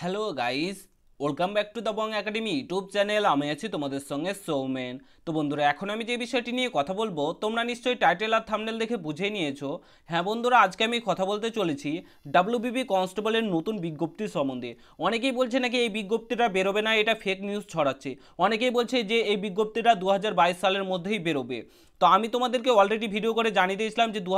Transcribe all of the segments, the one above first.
hello guys welcome back to the Bong Academy YouTube channel আমি আছি তোমাদের সঙ্গে সৌমেন তো বন্ধুরা এখন আমি যে বিষয়টি নিয়ে কথা বলবো তোমরা নিশ্চয়ই টাইটেল আর থামনেল দেখে বুঝে নিয়েছো হ্যাঁ বন্ধুরা আজকে আমি কথা বলতে চলেছি ডাব্লিউবিবি কনস্টেবলের নতুন বিজ্ঞপ্তি সম্বন্ধে অনেকেই বলছে নাকি এই বিজ্ঞপ্তিটা বেরোবে না এটা ফেক নিউজ ছড়াচ্ছে অনেকেই বলছে যে এই বিজ্ঞপ্তিটা দু সালের মধ্যেই বেরোবে তো আমি তোমাদেরকে অলরেডি ভিডিও করে জানিয়ে দিয়েছিলাম যে দু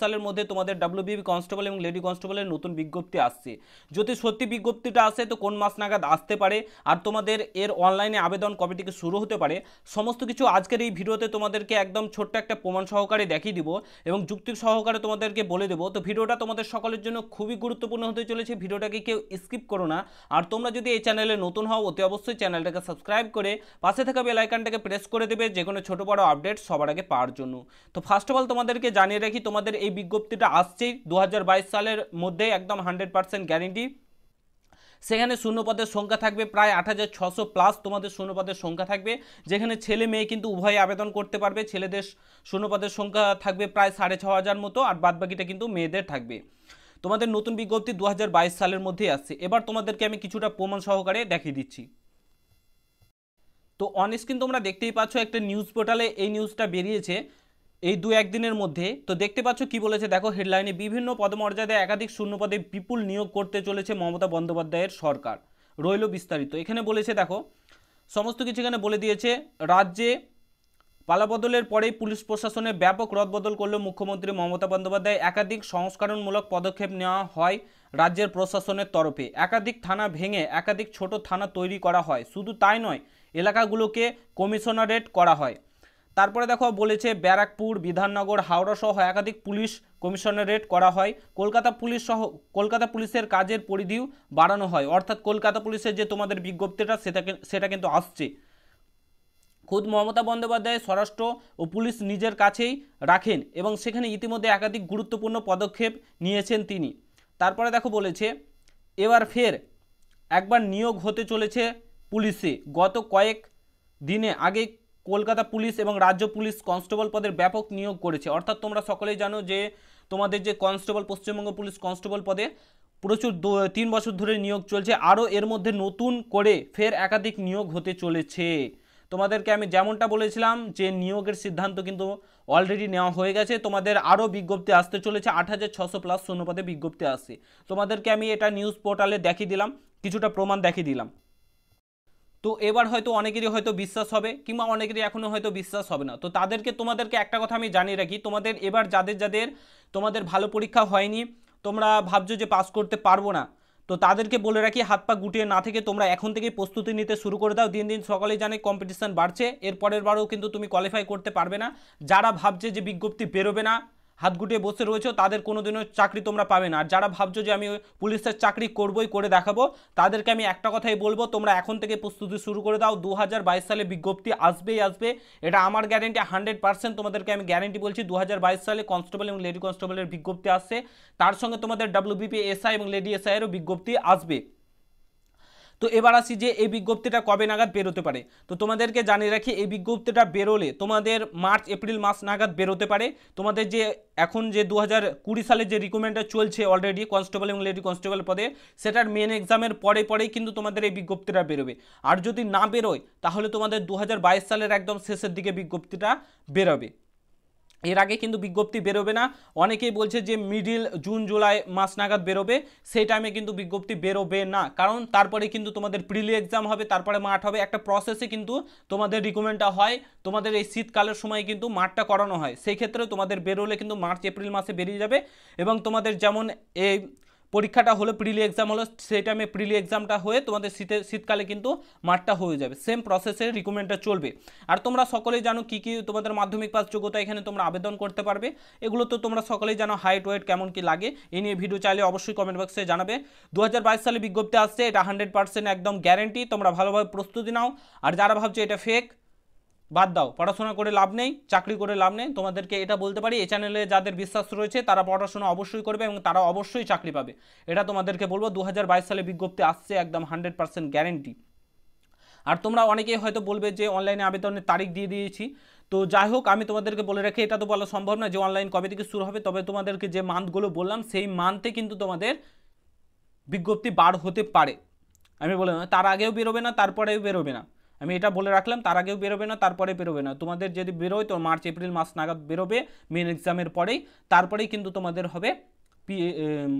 সালের মধ্যে তোমাদের ডাব্লিউবিবি কনস্টেবল এবং লেডি কনস্টেবলের নতুন বিজ্ঞপ্তি আসছে যদি সত্যি বিজ্ঞপ্তিটা আসে তো কোন মাস নাগাদ আসতে পারে আর তোমাদের এর অনলাইনে আবেদন কবে থেকে শুরু হতে পারে সমস্ত কিছু আজকের এই ভিডিওতে তোমাদেরকে একদম ছোট্ট একটা প্রমাণ সহকারে দেখিয়ে দিব এবং যুক্তি সহকারে তোমাদেরকে বলে দেবো তো ভিডিওটা তোমাদের সকলের জন্য খুবই গুরুত্বপূর্ণ হতে চলেছে ভিডিওটাকে কেউ স্কিপ করো না আর তোমরা যদি এই চ্যানেলে নতুন হও অতি অবশ্যই চ্যানেলটাকে সাবস্ক্রাইব করে পাশে থাকা বেল প্রেস করে দেবে যে কোনো ছোটো বড়ো আপডেট সবার আগে লাগে পাওয়ার জন্য তো ফার্স্ট অফ অল তোমাদেরকে জানিয়ে রাখি তোমাদের এই বিজ্ঞপ্তিটা আসছেই দু সালের মধ্যে একদম হান্ড্রেড পার্সেন্ট গ্যারেন্টি সেখানে শূন্যপদের সংখ্যা থাকবে প্রায় আট হাজার ছশো প্লাস তোমাদের শূন্যপদের সংখ্যা থাকবে যেখানে ছেলে মেয়ে কিন্তু উভয়ে আবেদন করতে পারবে ছেলেদের শূন্যপদের সংখ্যা থাকবে প্রায় সাড়ে ছ হাজার মতো আর বাদবাকিটা কিন্তু মেয়েদের থাকবে তোমাদের নতুন বিজ্ঞপ্তি দু সালের মধ্যেই আসছে এবার তোমাদেরকে আমি কিছুটা প্রমাণ সহকারে দেখিয়ে দিচ্ছি তো অন স্ক্রিন তোমরা দেখতেই পাচ্ছ একটা নিউজ পোর্টালে এই নিউজটা বেরিয়েছে এই দু একদিনের মধ্যে তো দেখতে পাচ্ছ কি বলেছে দেখো হেডলাইনে বিভিন্ন পদমর্যাদায় একাধিক শূন্যপদে বিপুল নিয়োগ করতে চলেছে মমতা বন্দ্যোপাধ্যায়ের সরকার রইল বিস্তারিত এখানে বলেছে দেখো সমস্ত কিছু এখানে বলে দিয়েছে রাজ্যে পালাবদলের পরেই পুলিশ প্রশাসনে ব্যাপক রদবদল করলেও মুখ্যমন্ত্রী মমতা বন্দ্যোপাধ্যায় একাধিক সংস্করণমূলক পদক্ষেপ নেওয়া হয় রাজ্যের প্রশাসনের তরফে একাধিক থানা ভেঙে একাধিক ছোট থানা তৈরি করা হয় শুধু তাই নয় এলাকাগুলোকে কমিশনারেট করা হয় তারপরে দেখো বলেছে ব্যারাকপুর বিধাননগর হাওড়া সহ একাধিক পুলিশ কমিশনারেট করা হয় কলকাতা পুলিশ সহ কলকাতা পুলিশের কাজের পরিধিও বাড়ানো হয় অর্থাৎ কলকাতা পুলিশের যে তোমাদের বিজ্ঞপ্তিটা সেটা সেটা কিন্তু আসছে খোদ মমতা বন্দ্যোপাধ্যায় স্বরাষ্ট্র ও পুলিশ নিজের কাছেই রাখেন এবং সেখানে ইতিমধ্যে একাধিক গুরুত্বপূর্ণ পদক্ষেপ নিয়েছেন তিনি তারপরে দেখো বলেছে এবার ফের একবার নিয়োগ হতে চলেছে পুলিশে গত কয়েক দিনে আগে কলকাতা পুলিশ এবং রাজ্য পুলিশ কনস্টেবল পদের ব্যাপক নিয়োগ করেছে অর্থাৎ তোমরা সকলেই জানো যে তোমাদের যে কনস্টেবল পশ্চিমবঙ্গ পুলিশ কনস্টেবল পদে প্রচুর তিন বছর ধরে নিয়োগ চলছে আরও এর মধ্যে নতুন করে ফের একাধিক নিয়োগ হতে চলেছে তোমাদেরকে আমি যেমনটা বলেছিলাম যে নিয়োগের সিদ্ধান্ত কিন্তু অলরেডি নেওয়া হয়ে গেছে তোমাদের আরও বিজ্ঞপ্তি আসতে চলেছে আট হাজার ছশো প্লাস শূন্যপদে বিজ্ঞপ্তি আসছে তোমাদেরকে আমি এটা নিউজ পোর্টালে দেখিয়ে দিলাম কিছুটা প্রমাণ দেখিয়ে দিলাম তো এবার হয়তো অনেকেরই হয়তো বিশ্বাস হবে কিংবা অনেকেরই এখনও হয়তো বিশ্বাস হবে না তো তাদেরকে তোমাদেরকে একটা কথা আমি জানিয়ে রাখি তোমাদের এবার যাদের যাদের তোমাদের ভালো পরীক্ষা হয়নি তোমরা ভাবছো যে পাস করতে পারবো না তো তাদেরকে বলে রাখি হাত পা গুটিয়ে না থেকে তোমরা এখন থেকেই প্রস্তুতি নিতে শুরু করে দাও দিন দিন সকলেই জানে কম্পিটিশান বাড়ছে এরপরের বারেও কিন্তু তুমি কোয়ালিফাই করতে পারবে না যারা ভাবছে যে বিজ্ঞপ্তি বেরোবে না হাত গুটিয়ে বসে রয়েছে তাদের কোনো দিনও চাকরি তোমরা পাবে না আর যারা ভাবছো যে আমি পুলিশের চাকরি করবই করে দেখাবো তাদেরকে আমি একটা কথাই বলবো তোমরা এখন থেকে প্রস্তুতি শুরু করে দাও দু সালে বিজ্ঞপ্তি আসবেই আসবে এটা আমার গ্যারেন্টি হান্ড্রেড পার্সেন্ট তোমাদেরকে আমি গ্যারেন্টি বলছি দু সালে কনস্টেবল এবং লেডি কনস্টেবলের বিজ্ঞপ্তি আসছে তার সঙ্গে তোমাদের ডাব্লিউবিপি এসআই এবং লেডি এসআইয়েরও বিজ্ঞপ্তি আসবে তো এবার আসি যে এই বিজ্ঞপ্তিটা কবে নাগাদ বেরোতে পারে তো তোমাদেরকে জানিয়ে রাখি এই বিজ্ঞপ্তিটা বেরোলে তোমাদের মার্চ এপ্রিল মাস নাগাদ বেরোতে পারে তোমাদের যে এখন যে দু হাজার সালে যে রিকমেন্ডটা চলছে অলরেডি কনস্টেবল এবং লেডি কনস্টেবল পদে সেটার মেন এক্সামের পরে পরেই কিন্তু তোমাদের এই বিজ্ঞপ্তিটা বেরোবে আর যদি না বেরোয় তাহলে তোমাদের দু সালের একদম শেষের দিকে বিজ্ঞপ্তিটা বেরোবে এর আগে কিন্তু বিজ্ঞপ্তি বেরোবে না অনেকেই বলছে যে মিডিল জুন জুলাই মাস নাগাদ বেরোবে সেই টাইমে কিন্তু বিজ্ঞপ্তি বেরোবে না কারণ তারপরে কিন্তু তোমাদের প্রিলি এক্সাম e হবে তারপরে মাঠ হবে একটা প্রসেসে কিন্তু তোমাদের রিকমেন্ডটা হয় তোমাদের এই শীতকালের সময় কিন্তু মাঠটা করানো হয় সেই ক্ষেত্রে তোমাদের বেরোলে কিন্তু মার্চ এপ্রিল মাসে বেরিয়ে যাবে এবং তোমাদের যেমন এই পরীক্ষাটা হলো প্রিলি এক্সাম হলো সেই টাইমে প্রিলি এক্সামটা হয়ে তোমাদের শীতে শীতকালে কিন্তু মাঠটা হয়ে যাবে সেম প্রসেসে রিকমেন্ডটা চলবে আর তোমরা সকলেই জানো কি কি তোমাদের মাধ্যমিক পাস যোগ্যতা এখানে তোমরা আবেদন করতে পারবে এগুলো তো তোমরা সকলেই জানো হাইট ওয়েট কেমন কি লাগে এ নিয়ে ভিডিও চাইলে অবশ্যই কমেন্ট বক্সে জানাবে দু সালে বিজ্ঞপ্তি আসছে এটা হান্ড্রেড একদম গ্যারেন্টি তোমরা ভালোভাবে প্রস্তুতি নাও আর যারা ভাবছো এটা ফেক বাদ দাও পড়াশোনা করে লাভ নেই চাকরি করে লাভ নেই তোমাদেরকে এটা বলতে পারি এই চ্যানেলে যাদের বিশ্বাস রয়েছে তারা পড়াশোনা অবশ্যই করবে এবং তারা অবশ্যই চাকরি পাবে এটা তোমাদেরকে বলবো দু সালে বিজ্ঞপ্তি আসছে একদম হান্ড্রেড পার্সেন্ট গ্যারেন্টি আর তোমরা অনেকেই হয়তো বলবে যে অনলাইনে আবেদনের তারিখ দিয়ে দিয়েছি তো যাই হোক আমি তোমাদেরকে বলে রাখি এটা তো বলা সম্ভব না যে অনলাইন কবে থেকে শুরু হবে তবে তোমাদেরকে যে মান্থগুলো বললাম সেই মান্থে কিন্তু তোমাদের বিজ্ঞপ্তি বার হতে পারে আমি বললাম তার আগেও বেরোবে না তারপরেও বেরোবে না আমি এটা বলে রাখলাম তার আগেও বেরোবে না তারপরে বেরোবে না তোমাদের যদি বেরোয় তো মার্চ এপ্রিল মাস নাগাদ বেরোবে মেন এক্সামের পরেই তারপরেই কিন্তু তোমাদের হবে পি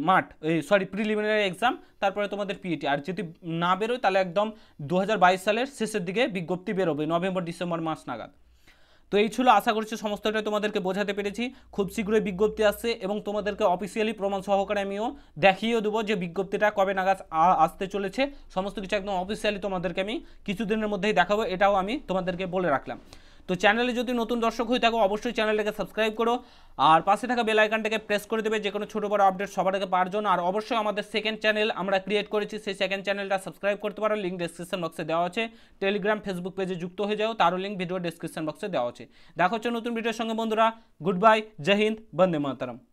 মাঠ সরি প্রিলিমিনারি এক্সাম তারপরে তোমাদের পিএটি e আর যদি না বেরোয় তাহলে একদম দু সালের শেষের দিকে বিজ্ঞপ্তি বেরোবে নভেম্বর ডিসেম্বর মাস নাগাদ তো এই ছিল আশা করছি সমস্তটাই তোমাদেরকে বোঝাতে পেরেছি খুব শীঘ্রই বিজ্ঞপ্তি আসছে এবং তোমাদেরকে অফিসিয়ালি প্রমাণ সহকারে আমিও দেখিয়েও দেবো যে বিজ্ঞপ্তিটা কবে নাগাদ আসতে চলেছে সমস্ত কিছু একদম অফিসিয়ালি তোমাদেরকে আমি কিছুদিনের মধ্যেই দেখাবো এটাও আমি তোমাদেরকে বলে রাখলাম তো চ্যানেলে যদি নতুন দর্শক হয়ে থাকো অবশ্যই চ্যানেলটাকে সাবস্ক্রাইব করো আর পাশে থাকা বেল আইকনটাকে প্রেস করে দেবে যে কোনো ছোটো বড় আপডেট সবার আগে পাওয়ার জন্য আর অবশ্যই আমাদের সেকেন্ড চ্যানেল আমরা ক্রিয়েট করেছি সেই সেকেন্ড চ্যানেলটা সাবস্ক্রাইব করতে পারো লিঙ্ক ডিসক্রিপশন বক্সে দেওয়া আছে টেলিগ্রাম ফেসবুক পেজে যুক্ত হয়ে যাও তারও লিঙ্ক ভিডিও ডিসক্রিপশন বক্সে দেওয়া আছে দেখা হচ্ছে নতুন ভিডিওর সঙ্গে বন্ধুরা গুড বাই জয় হিন্দ বন্দে মাতারাম